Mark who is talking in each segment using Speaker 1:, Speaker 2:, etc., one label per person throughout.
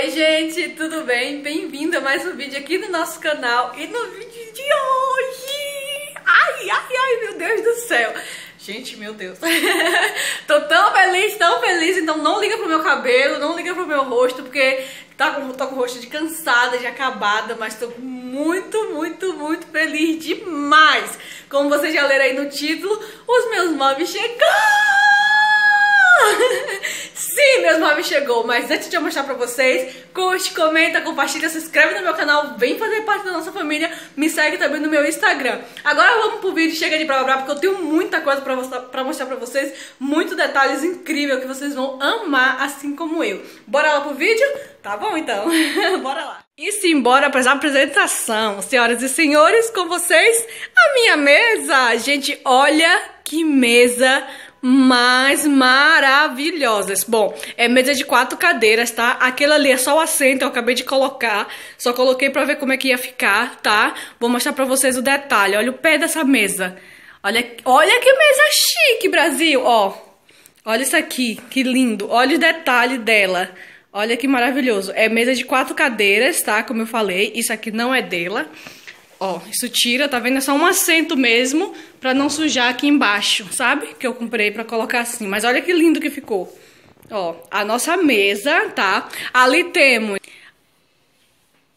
Speaker 1: Oi gente, tudo bem? Bem-vindo a mais um vídeo aqui no nosso canal E no vídeo de hoje... Ai, ai, ai, meu Deus do céu Gente, meu Deus Tô tão feliz, tão feliz Então não liga pro meu cabelo, não liga pro meu rosto Porque tá com, tô com o rosto de cansada, de acabada Mas tô muito, muito, muito feliz demais Como vocês já leram aí no título Os meus móveis chegaram Sim, meus nomes chegou, mas antes de eu mostrar pra vocês, curte, comenta, compartilha, se inscreve no meu canal, vem fazer parte da nossa família, me segue também no meu Instagram. Agora vamos pro vídeo, chega de blá blá, porque eu tenho muita coisa pra mostrar pra, mostrar pra vocês, muitos detalhes incríveis que vocês vão amar, assim como eu. Bora lá pro vídeo? Tá bom então, bora lá. E sim, para a apresentação, senhoras e senhores, com vocês, a minha mesa. Gente, olha que mesa mais maravilhosas. Bom, é mesa de quatro cadeiras, tá? Aquela ali é só o assento, eu acabei de colocar. Só coloquei pra ver como é que ia ficar, tá? Vou mostrar pra vocês o detalhe. Olha o pé dessa mesa. Olha, olha que mesa chique, Brasil! Ó, olha isso aqui, que lindo. Olha o detalhe dela. Olha que maravilhoso. É mesa de quatro cadeiras, tá? Como eu falei, isso aqui não é dela. Ó, isso tira, tá vendo? É só um assento mesmo pra não sujar aqui embaixo, sabe? Que eu comprei pra colocar assim. Mas olha que lindo que ficou. Ó, a nossa mesa, tá? Ali temos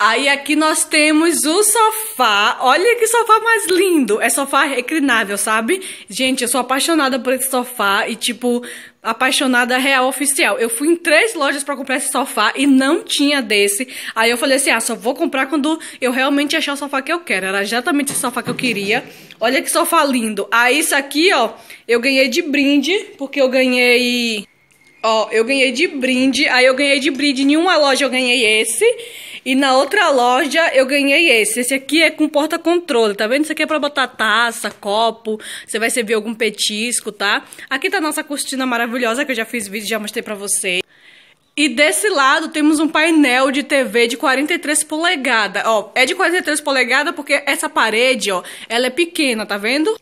Speaker 1: Aí aqui nós temos o sofá. Olha que sofá mais lindo. É sofá reclinável, sabe? Gente, eu sou apaixonada por esse sofá e, tipo, apaixonada real oficial. Eu fui em três lojas para comprar esse sofá e não tinha desse. Aí eu falei assim, ah, só vou comprar quando eu realmente achar o sofá que eu quero. Era exatamente esse sofá que eu queria. Olha que sofá lindo. Aí isso aqui, ó, eu ganhei de brinde, porque eu ganhei... Ó, eu ganhei de brinde, aí eu ganhei de brinde em uma loja eu ganhei esse... E na outra loja eu ganhei esse. Esse aqui é com porta-controle, tá vendo? Isso aqui é pra botar taça, copo, você vai servir algum petisco, tá? Aqui tá a nossa cortina maravilhosa que eu já fiz vídeo, já mostrei pra vocês. E desse lado temos um painel de TV de 43 polegadas. Ó, é de 43 polegadas porque essa parede, ó, ela é pequena, tá vendo?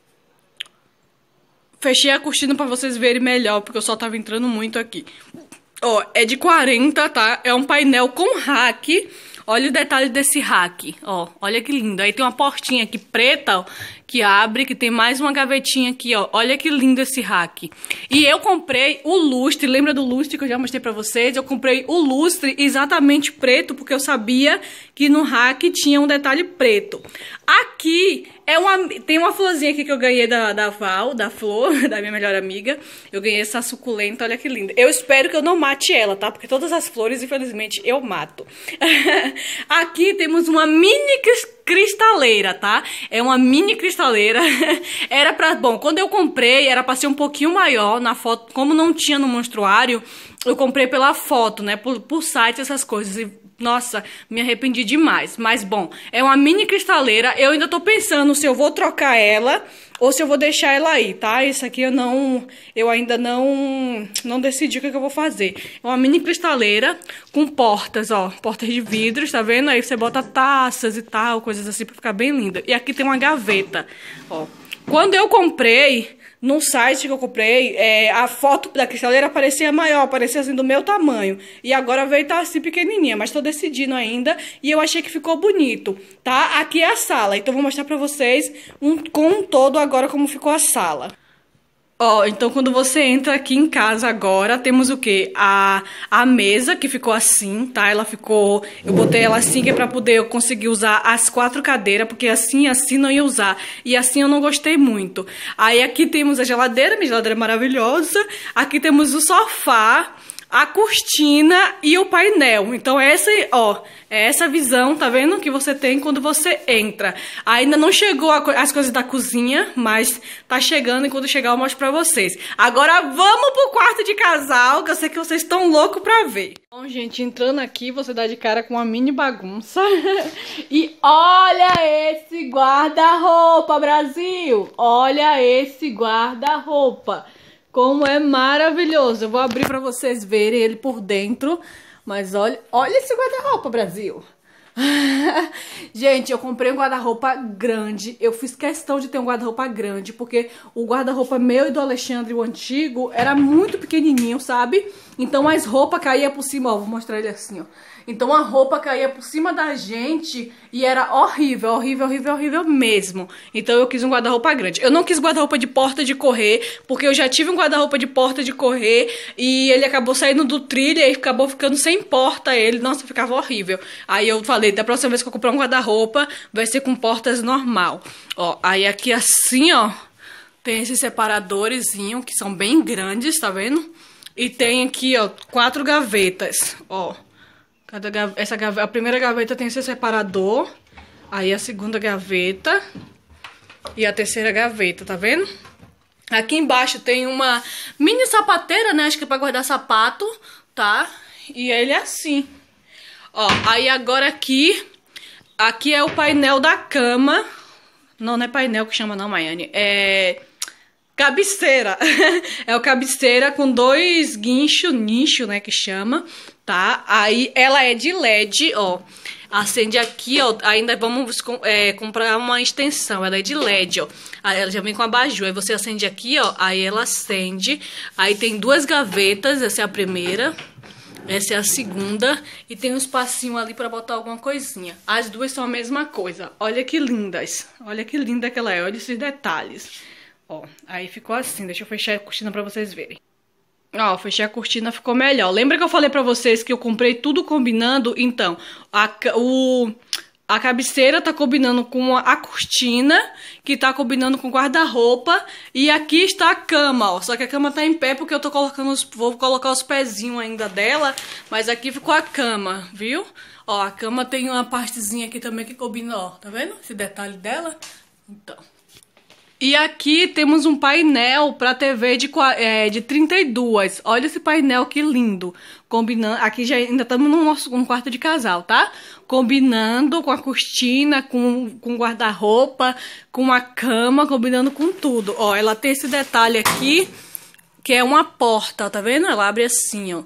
Speaker 1: Fechei a cortina pra vocês verem melhor, porque o sol tava entrando muito aqui. Ó, é de 40, tá? É um painel com hack Olha o detalhe desse rack, ó. Olha que lindo. Aí tem uma portinha aqui preta, ó, que abre, que tem mais uma gavetinha aqui, ó. Olha que lindo esse rack. E eu comprei o lustre, lembra do lustre que eu já mostrei pra vocês? Eu comprei o lustre exatamente preto, porque eu sabia que no rack tinha um detalhe preto. Aqui é uma, tem uma florzinha aqui que eu ganhei da, da Val, da Flor, da minha melhor amiga. Eu ganhei essa suculenta, olha que linda. Eu espero que eu não mate ela, tá? Porque todas as flores, infelizmente, eu mato. aqui temos uma mini cristaleira, tá? É uma mini cristaleira. era pra. Bom, quando eu comprei, era pra ser um pouquinho maior na foto. Como não tinha no monstruário, eu comprei pela foto, né? Por, por site, essas coisas. E nossa, me arrependi demais. Mas bom, é uma mini cristaleira. Eu ainda tô pensando se eu vou trocar ela ou se eu vou deixar ela aí, tá? Isso aqui eu não, eu ainda não, não decidi o que, é eu vou fazer. É uma mini cristaleira com portas, ó, portas de vidro, tá vendo? Aí você bota taças e tal, coisas assim pra ficar bem linda. E aqui tem uma gaveta, ó. Quando eu comprei, num site que eu comprei, é, a foto da cristaleira parecia maior, parecia assim do meu tamanho. E agora veio estar tá assim pequenininha, mas tô decidindo ainda e eu achei que ficou bonito, tá? Aqui é a sala, então vou mostrar pra vocês um, com um todo agora como ficou a sala. Ó, oh, então quando você entra aqui em casa agora, temos o quê? A, a mesa que ficou assim, tá? Ela ficou. Eu botei ela assim que é pra poder eu conseguir usar as quatro cadeiras, porque assim, assim não ia usar. E assim eu não gostei muito. Aí aqui temos a geladeira, minha geladeira é maravilhosa. Aqui temos o sofá a cortina e o painel. Então essa, ó, é essa visão, tá vendo? Que você tem quando você entra. Ainda não chegou a, as coisas da cozinha, mas tá chegando e quando chegar eu mostro pra vocês. Agora vamos pro quarto de casal, que eu sei que vocês estão loucos pra ver. Bom, gente, entrando aqui, você dá de cara com uma mini bagunça. e olha esse guarda-roupa, Brasil! Olha esse guarda-roupa! Como é maravilhoso. Eu vou abrir para vocês verem ele por dentro. Mas olha, olha esse guarda-roupa, Brasil. Gente, eu comprei um guarda-roupa grande. Eu fiz questão de ter um guarda-roupa grande, porque o guarda-roupa meu e do Alexandre, o antigo, era muito pequenininho, sabe? Então as roupas caíam por cima, ó, vou mostrar ele assim, ó. Então a roupa caía por cima da gente e era horrível, horrível, horrível, horrível mesmo. Então eu quis um guarda-roupa grande. Eu não quis guarda-roupa de porta de correr, porque eu já tive um guarda-roupa de porta de correr e ele acabou saindo do trilho e acabou ficando sem porta ele. Nossa, ficava horrível. Aí eu falei, da próxima vez que eu comprar um guarda-roupa, vai ser com portas normal. Ó, aí aqui assim, ó, tem esses separadorzinho que são bem grandes, tá vendo? E tem aqui, ó, quatro gavetas, ó. Cada essa gav a primeira gaveta tem seu separador, aí a segunda gaveta e a terceira gaveta, tá vendo? Aqui embaixo tem uma mini sapateira, né? Acho que é pra guardar sapato, tá? E ele é assim. Ó, aí agora aqui, aqui é o painel da cama. Não, não é painel que chama não, Maiane. É Cabeceira. é o cabeceira com dois guincho, nicho, né, que chama, tá? Aí ela é de LED, ó. Acende aqui, ó. Ainda vamos é, comprar uma extensão. Ela é de LED, ó. Aí ela já vem com abajur. Aí você acende aqui, ó. Aí ela acende. Aí tem duas gavetas. Essa é a primeira. Essa é a segunda e tem um espacinho ali para botar alguma coisinha. As duas são a mesma coisa. Olha que lindas. Olha que linda que ela é. Olha esses detalhes. Ó, aí ficou assim. Deixa eu fechar a cortina pra vocês verem. Ó, fechei a cortina, ficou melhor. Lembra que eu falei pra vocês que eu comprei tudo combinando? Então, a, o, a cabeceira tá combinando com a, a cortina, que tá combinando com o guarda-roupa. E aqui está a cama, ó. Só que a cama tá em pé porque eu tô colocando os, Vou colocar os pezinhos ainda dela. Mas aqui ficou a cama, viu? Ó, a cama tem uma partezinha aqui também que combina, ó. Tá vendo esse detalhe dela? Então, e aqui temos um painel para TV de, é, de 32. Olha esse painel que lindo. Combinando, aqui já ainda estamos no nosso quarto de casal, tá? Combinando com a cortina, com, com guarda-roupa, com a cama, combinando com tudo. Ó, ela tem esse detalhe aqui, que é uma porta, tá vendo? Ela abre assim, ó.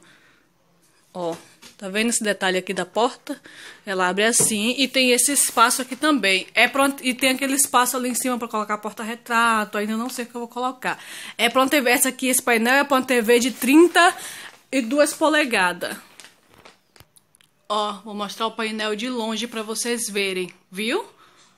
Speaker 1: Ó. Tá vendo esse detalhe aqui da porta? Ela abre assim e tem esse espaço aqui também. É pronto e tem aquele espaço ali em cima para colocar porta-retrato. Ainda não sei o que eu vou colocar. É para TV essa aqui, esse painel é para TV de 32 polegadas. Ó, vou mostrar o painel de longe para vocês verem, viu?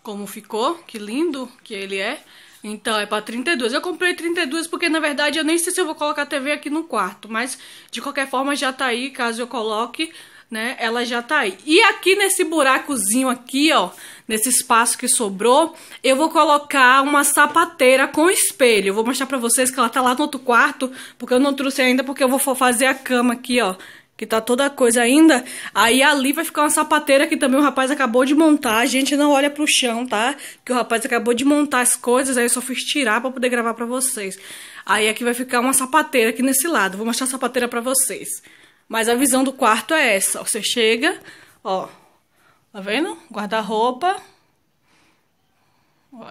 Speaker 1: Como ficou? Que lindo que ele é. Então é pra 32. Eu comprei 32 porque na verdade eu nem sei se eu vou colocar a TV aqui no quarto. Mas de qualquer forma já tá aí, caso eu coloque, né? Ela já tá aí. E aqui nesse buracozinho aqui, ó, nesse espaço que sobrou, eu vou colocar uma sapateira com espelho. Eu vou mostrar pra vocês que ela tá lá no outro quarto, porque eu não trouxe ainda, porque eu vou fazer a cama aqui, ó que tá toda coisa ainda. Aí ali vai ficar uma sapateira que também o rapaz acabou de montar. A gente não olha pro chão, tá? Que o rapaz acabou de montar as coisas, aí eu só fiz tirar para poder gravar para vocês. Aí aqui vai ficar uma sapateira aqui nesse lado. Vou mostrar a sapateira para vocês. Mas a visão do quarto é essa. Você chega, ó. Tá vendo? Guarda-roupa.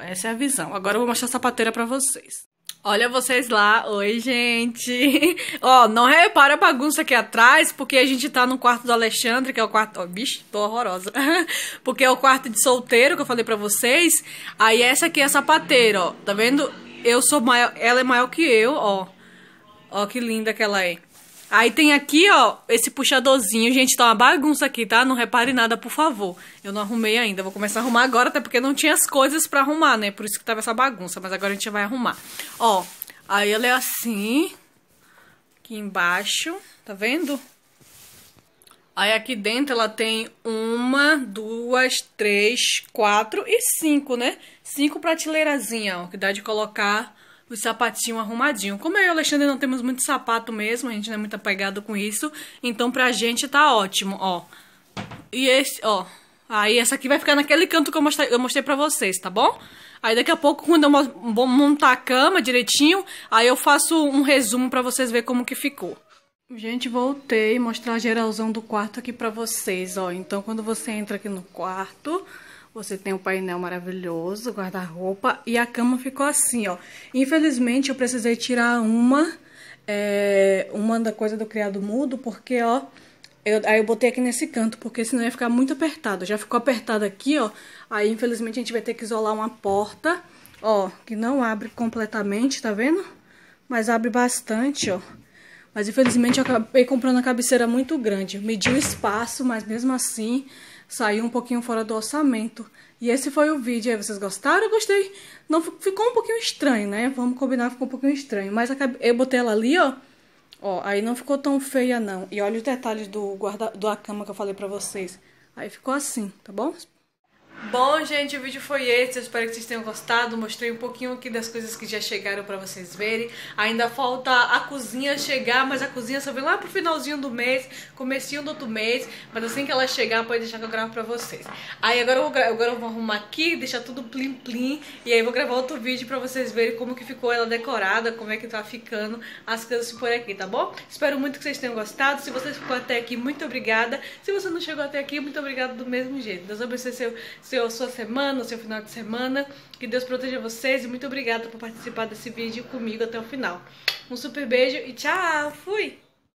Speaker 1: Essa é a visão. Agora eu vou mostrar a sapateira para vocês. Olha vocês lá. Oi, gente. Ó, oh, não repara a bagunça aqui atrás, porque a gente tá no quarto do Alexandre, que é o quarto... Oh, bicho, tô horrorosa. porque é o quarto de solteiro que eu falei pra vocês. Aí essa aqui é a sapateira, ó. Tá vendo? Eu sou maior... Ela é maior que eu, ó. Ó que linda que ela é. Aí tem aqui, ó, esse puxadorzinho. Gente, tá uma bagunça aqui, tá? Não repare nada, por favor. Eu não arrumei ainda. Vou começar a arrumar agora, até porque não tinha as coisas pra arrumar, né? Por isso que tava essa bagunça. Mas agora a gente vai arrumar. Ó, aí ela é assim. Aqui embaixo. Tá vendo? Aí aqui dentro ela tem uma, duas, três, quatro e cinco, né? Cinco prateleirazinhas, ó, que dá de colocar os sapatinhos arrumadinhos. Como eu e o Alexandre não temos muito sapato mesmo, a gente não é muito apegado com isso, então pra gente tá ótimo, ó. E esse, ó. Aí essa aqui vai ficar naquele canto que eu mostrei, eu mostrei pra vocês, tá bom? Aí daqui a pouco, quando eu montar a cama direitinho, aí eu faço um resumo pra vocês verem como que ficou. Gente, voltei mostrar a geralzão do quarto aqui pra vocês, ó. Então, quando você entra aqui no quarto, você tem um painel maravilhoso, guarda-roupa e a cama ficou assim, ó. Infelizmente, eu precisei tirar uma, é, uma da coisa do criado mudo, porque, ó, eu, aí eu botei aqui nesse canto, porque senão ia ficar muito apertado. Já ficou apertado aqui, ó. Aí, infelizmente, a gente vai ter que isolar uma porta, ó, que não abre completamente, tá vendo? Mas abre bastante, ó. Mas, infelizmente, eu acabei comprando uma cabeceira muito grande. Medi o espaço, mas mesmo assim saiu um pouquinho fora do orçamento. E esse foi o vídeo. Aí vocês gostaram? Eu gostei. Não ficou um pouquinho estranho, né? Vamos combinar, ficou um pouquinho estranho. Mas eu botei ela ali, ó. Ó, aí não ficou tão feia não. E olha os detalhes do guarda da cama que eu falei pra vocês. Aí ficou assim, tá bom? Bom, gente, o vídeo foi esse. Eu espero que vocês tenham gostado. Mostrei um pouquinho aqui das coisas que já chegaram pra vocês verem. Ainda falta a cozinha chegar, mas a cozinha só vem lá pro finalzinho do mês, comecinho do outro mês. Mas assim que ela chegar, pode deixar que eu gravo pra vocês. Aí agora eu vou, agora eu vou arrumar aqui, deixar tudo plim plim. E aí eu vou gravar outro vídeo pra vocês verem como que ficou ela decorada, como é que tá ficando as coisas por aqui, tá bom? Espero muito que vocês tenham gostado. Se você ficou até aqui, muito obrigada. Se você não chegou até aqui, muito obrigada do mesmo jeito. Deus abençoe seu seu, sua semana, seu final de semana. Que Deus proteja vocês e muito obrigada por participar desse vídeo comigo até o final. Um super beijo e tchau! Fui!